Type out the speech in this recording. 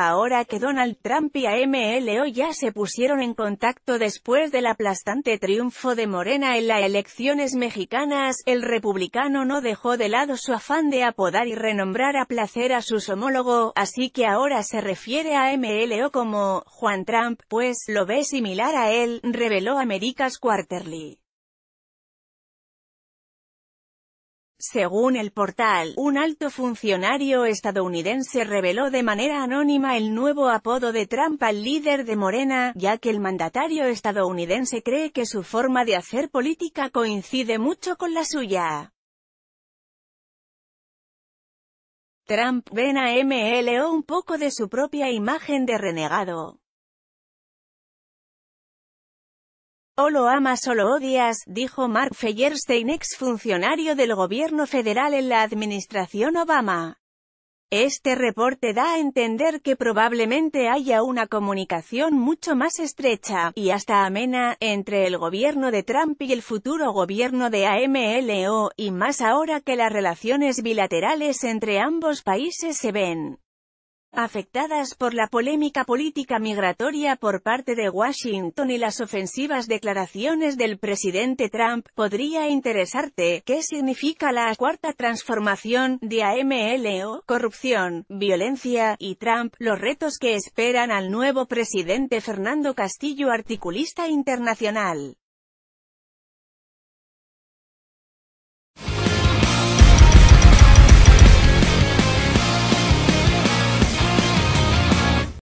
Ahora que Donald Trump y AMLO ya se pusieron en contacto después del aplastante triunfo de Morena en las elecciones mexicanas, el republicano no dejó de lado su afán de apodar y renombrar a placer a sus homólogo, así que ahora se refiere a AMLO como «Juan Trump», pues lo ve similar a él, reveló America's Quarterly. Según el portal, un alto funcionario estadounidense reveló de manera anónima el nuevo apodo de Trump al líder de Morena, ya que el mandatario estadounidense cree que su forma de hacer política coincide mucho con la suya. Trump ven a MLO e, un poco de su propia imagen de renegado. O lo amas o lo odias, dijo Mark Feyerstein, ex funcionario del gobierno federal en la administración Obama. Este reporte da a entender que probablemente haya una comunicación mucho más estrecha, y hasta amena, entre el gobierno de Trump y el futuro gobierno de AMLO, y más ahora que las relaciones bilaterales entre ambos países se ven afectadas por la polémica política migratoria por parte de Washington y las ofensivas declaraciones del presidente Trump, podría interesarte, ¿qué significa la cuarta transformación, de AMLO, corrupción, violencia, y Trump, los retos que esperan al nuevo presidente Fernando Castillo articulista internacional?